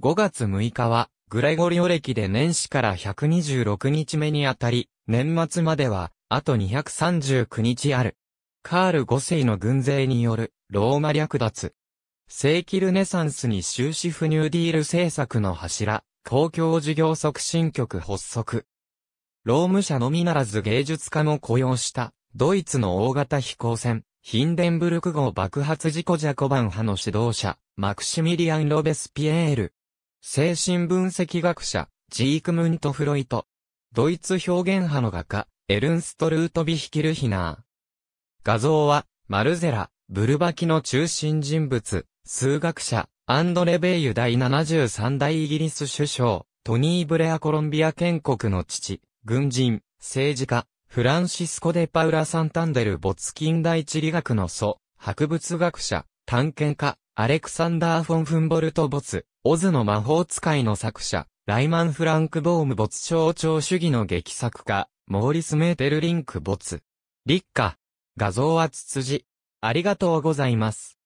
5月6日は、グレゴリオ歴で年始から126日目にあたり、年末までは、あと239日ある。カール5世の軍勢による、ローマ略奪。世紀ルネサンスに終止不入ディール政策の柱、公共事業促進局発足。労務者のみならず芸術家も雇用した、ドイツの大型飛行船、ヒンデンブルク号爆発事故ジャコバン派の指導者、マクシミリアン・ロベスピエール、精神分析学者、ジークムント・フロイト。ドイツ表現派の画家、エルンスト・ルートビヒキルヒナー。画像は、マルゼラ、ブルバキの中心人物、数学者、アンドレ・ベイユ第73代イギリス首相、トニー・ブレア・コロンビア建国の父、軍人、政治家、フランシスコ・デ・パウラ・サンタンデル没近代地理学の祖、博物学者、探検家、アレクサンダー・フォン・フンボルト・ボツ、オズの魔法使いの作者、ライマン・フランク・ボーム没象徴主義の劇作家、モーリス・メーテル・リンク没。立夏。画像はツツジ。ありがとうございます。